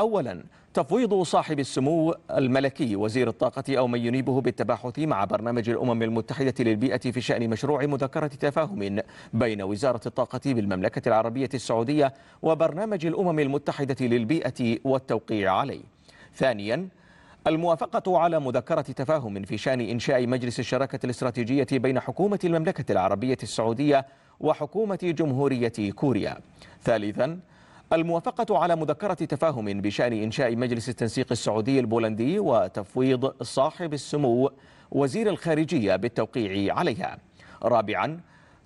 أولا تفويض صاحب السمو الملكي وزير الطاقة أو من ينيبه بالتباحث مع برنامج الأمم المتحدة للبيئة في شأن مشروع مذكرة تفاهم بين وزارة الطاقة بالمملكة العربية السعودية وبرنامج الأمم المتحدة للبيئة والتوقيع عليه ثانيا الموافقة على مذكرة تفاهم في شأن إنشاء مجلس الشراكة الاستراتيجية بين حكومة المملكة العربية السعودية وحكومة جمهورية كوريا ثالثا الموافقة على مذكرة تفاهم بشأن إنشاء مجلس التنسيق السعودي البولندي وتفويض صاحب السمو وزير الخارجية بالتوقيع عليها رابعا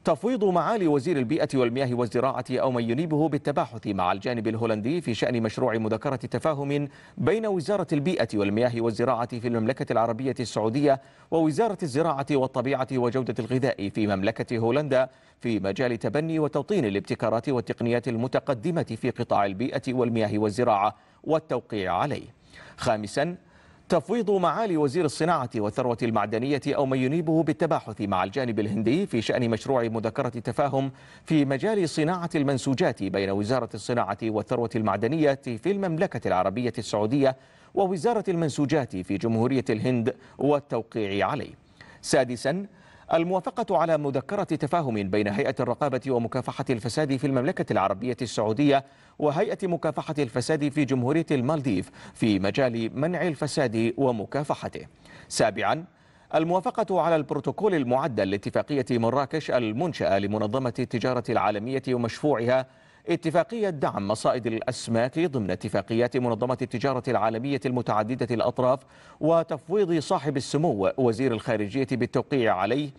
تفويض معالي وزير البيئة والمياه والزراعة أو من ينيبه بالتباحث مع الجانب الهولندي في شأن مشروع مذكرة تفاهم بين وزارة البيئة والمياه والزراعة في المملكة العربية السعودية ووزارة الزراعة والطبيعة وجودة الغذاء في مملكة هولندا في مجال تبني وتوطين الابتكارات والتقنيات المتقدمة في قطاع البيئة والمياه والزراعة والتوقيع عليه خامسا تفويض معالي وزير الصناعة والثروة المعدنية أو من ينيبه بالتباحث مع الجانب الهندي في شأن مشروع مذكرة تفاهم في مجال صناعة المنسوجات بين وزارة الصناعة والثروة المعدنية في المملكة العربية السعودية ووزارة المنسوجات في جمهورية الهند والتوقيع عليه سادساً الموافقة على مذكرة تفاهم بين هيئة الرقابة ومكافحة الفساد في المملكة العربية السعودية وهيئة مكافحة الفساد في جمهورية المالديف في مجال منع الفساد ومكافحته سابعا الموافقة على البروتوكول المعدل لاتفاقية مراكش المنشأة لمنظمة التجارة العالمية ومشفوعها اتفاقية دعم مصائد الأسماك ضمن اتفاقيات منظمة التجارة العالمية المتعددة الأطراف وتفويض صاحب السمو وزير الخارجية بالتوقيع عليه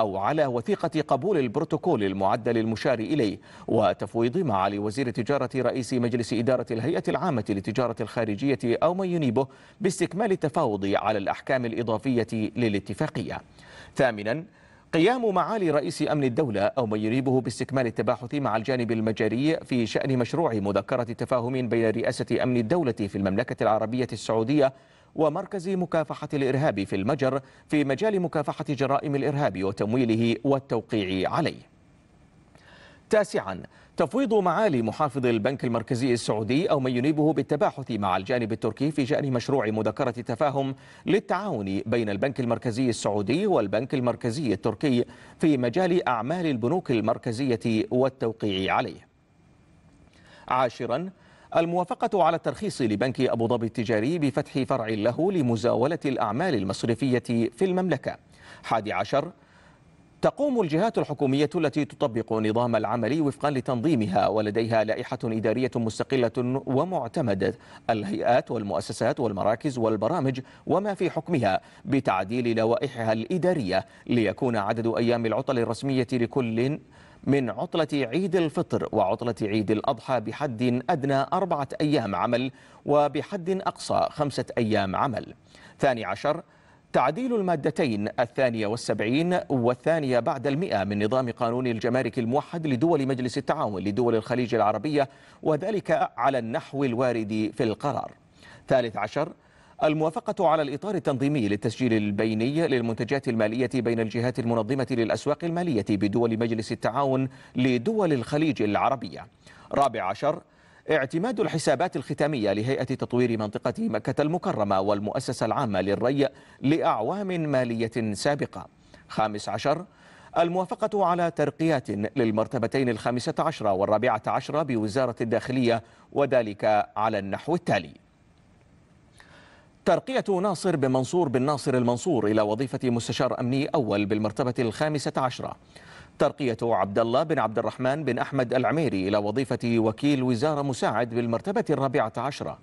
أو على وثيقة قبول البروتوكول المعدل المشار إليه وتفويض معالي وزير التجارة رئيس مجلس إدارة الهيئة العامة للتجارة الخارجية أو من ينيبه باستكمال التفاوض على الأحكام الإضافية للاتفاقية ثامنا قيام معالي رئيس أمن الدولة أو من ينيبه باستكمال التباحث مع الجانب المجري في شأن مشروع مذكرة تفاهم بين رئاسة أمن الدولة في المملكة العربية السعودية ومركز مكافحة الإرهاب في المجر في مجال مكافحة جرائم الإرهاب وتمويله والتوقيع عليه تاسعا تفويض معالي محافظ البنك المركزي السعودي أو من ينيبه بالتباحث مع الجانب التركي في شأن مشروع مذكرة تفاهم للتعاون بين البنك المركزي السعودي والبنك المركزي التركي في مجال أعمال البنوك المركزية والتوقيع عليه عاشرا الموافقة على الترخيص لبنك أبو ظبي التجاري بفتح فرع له لمزاولة الأعمال المصرفية في المملكة حادي عشر تقوم الجهات الحكومية التي تطبق نظام العمل وفقا لتنظيمها ولديها لائحة إدارية مستقلة ومعتمدة الهيئات والمؤسسات والمراكز والبرامج وما في حكمها بتعديل لوائحها الإدارية ليكون عدد أيام العطل الرسمية لكل من عطلة عيد الفطر وعطلة عيد الأضحى بحد أدنى أربعة أيام عمل وبحد أقصى خمسة أيام عمل ثاني عشر تعديل المادتين الثانية والسبعين والثانية بعد المئة من نظام قانون الجمارك الموحد لدول مجلس التعاون لدول الخليج العربية وذلك على النحو الوارد في القرار ثالث عشر الموافقة على الإطار التنظيمي للتسجيل البيني للمنتجات المالية بين الجهات المنظمة للأسواق المالية بدول مجلس التعاون لدول الخليج العربية رابع عشر اعتماد الحسابات الختامية لهيئة تطوير منطقة مكة المكرمة والمؤسسة العامة للري لأعوام مالية سابقة خامس عشر الموافقة على ترقيات للمرتبتين الخامسة عشرة والرابعة عشرة بوزارة الداخلية وذلك على النحو التالي ترقية ناصر بن منصور بن ناصر المنصور إلى وظيفة مستشار أمني أول بالمرتبة الخامسة عشرة ترقية عبد الله بن عبد الرحمن بن أحمد العميري إلى وظيفة وكيل وزارة مساعد بالمرتبة الرابعة عشرة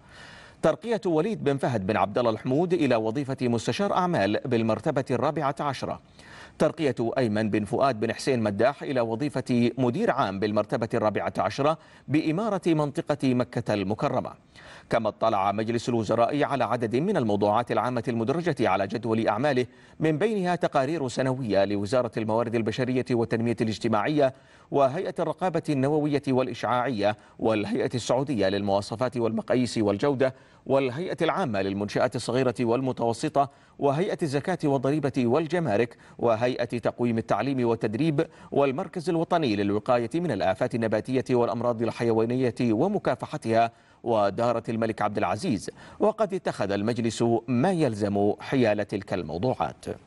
ترقية وليد بن فهد بن عبد الله الحمود إلى وظيفة مستشار أعمال بالمرتبة الرابعة عشرة ترقية أيمن بن فؤاد بن حسين مداح إلى وظيفة مدير عام بالمرتبة الرابعة عشرة بإمارة منطقة مكة المكرمة كما اطلع مجلس الوزراء على عدد من الموضوعات العامة المدرجة على جدول أعماله من بينها تقارير سنوية لوزارة الموارد البشرية والتنمية الاجتماعية وهيئة الرقابة النووية والإشعاعية والهيئة السعودية للمواصفات والمقاييس والجودة والهيئة العامة للمنشآت الصغيرة والمتوسطة وهيئة الزكاة والضريبة والجمارك وهيئة هيئة تقويم التعليم والتدريب والمركز الوطني للوقاية من الآفات النباتية والأمراض الحيوانية ومكافحتها ودارة الملك عبد العزيز وقد اتخذ المجلس ما يلزم حيال تلك الموضوعات